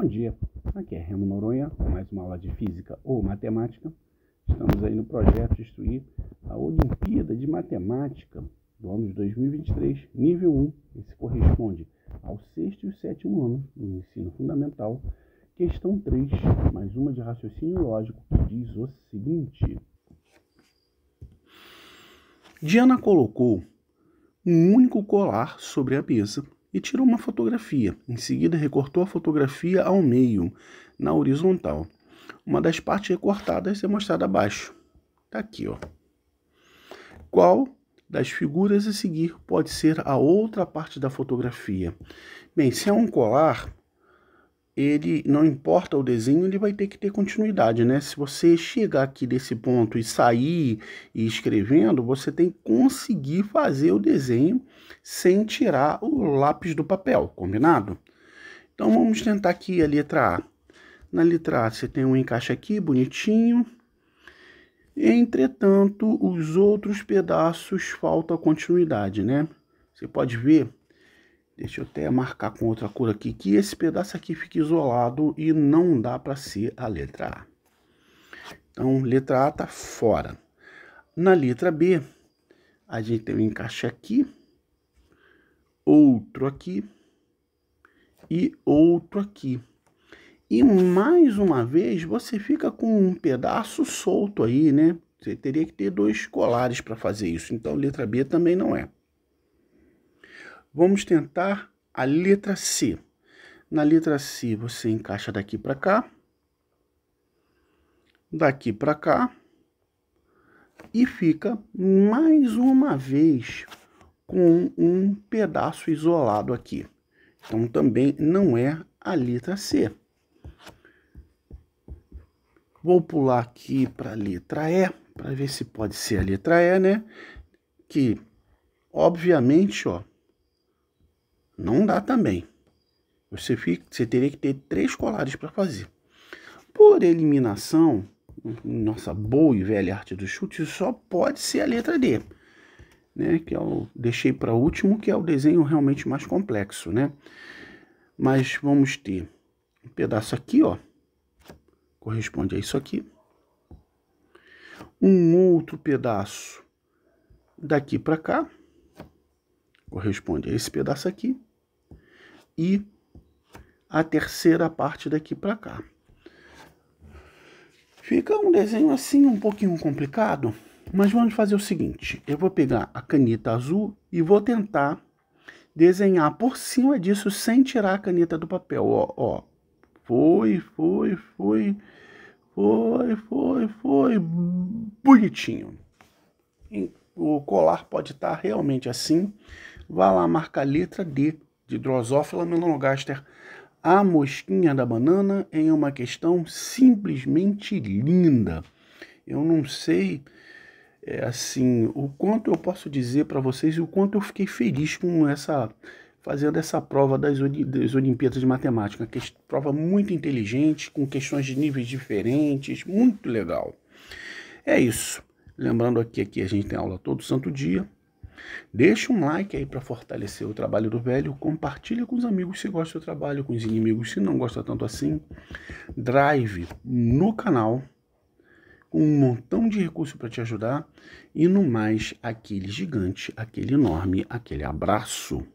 Bom dia, aqui é Remo Noronha, mais uma aula de Física ou Matemática. Estamos aí no projeto de instruir a Olimpíada de Matemática do ano de 2023, nível 1. Esse corresponde ao sexto e sétimo ano do ensino fundamental. Questão 3, mais uma de raciocínio lógico, que diz o seguinte. Diana colocou um único colar sobre a mesa e tirou uma fotografia. Em seguida, recortou a fotografia ao meio, na horizontal. Uma das partes recortadas é mostrada abaixo. Está aqui, ó. Qual das figuras a seguir pode ser a outra parte da fotografia? Bem, se é um colar, ele não importa o desenho, ele vai ter que ter continuidade, né? Se você chegar aqui desse ponto e sair e escrevendo, você tem que conseguir fazer o desenho sem tirar o lápis do papel, combinado? Então vamos tentar aqui a letra A. Na letra A você tem um encaixe aqui bonitinho. Entretanto, os outros pedaços faltam continuidade, né? Você pode ver Deixa eu até marcar com outra cor aqui, que esse pedaço aqui fica isolado e não dá para ser a letra A. Então, letra A está fora. Na letra B, a gente tem um encaixe aqui, outro aqui e outro aqui. E mais uma vez, você fica com um pedaço solto aí, né? Você teria que ter dois colares para fazer isso. Então, letra B também não é. Vamos tentar a letra C. Na letra C, você encaixa daqui para cá, daqui para cá, e fica mais uma vez com um pedaço isolado aqui. Então, também não é a letra C. Vou pular aqui para a letra E, para ver se pode ser a letra E, né? Que, obviamente, ó, não dá também. Você, fica, você teria que ter três colares para fazer. Por eliminação, nossa boa e velha arte do chute, só pode ser a letra D. Né, que eu é deixei para último, que é o desenho realmente mais complexo, né? Mas vamos ter um pedaço aqui, ó, corresponde a isso aqui. Um outro pedaço daqui para cá, corresponde a esse pedaço aqui e a terceira parte daqui para cá. Fica um desenho assim um pouquinho complicado, mas vamos fazer o seguinte. Eu vou pegar a caneta azul e vou tentar desenhar por cima disso sem tirar a caneta do papel. Ó, ó. Foi, foi, foi, foi, foi, foi. Bonitinho. O colar pode estar tá realmente assim. Vá lá marcar a letra D de Drosophila melanogaster, A Mosquinha da Banana, em uma questão simplesmente linda. Eu não sei, é, assim, o quanto eu posso dizer para vocês e o quanto eu fiquei feliz com essa fazendo essa prova das, das Olimpíadas de Matemática. Que, é prova muito inteligente, com questões de níveis diferentes, muito legal. É isso. Lembrando aqui que a gente tem aula todo santo dia, Deixa um like aí para fortalecer o trabalho do velho. Compartilha com os amigos se gosta do trabalho, com os inimigos se não gosta tanto assim. Drive no canal com um montão de recurso para te ajudar. E no mais, aquele gigante, aquele enorme, aquele abraço.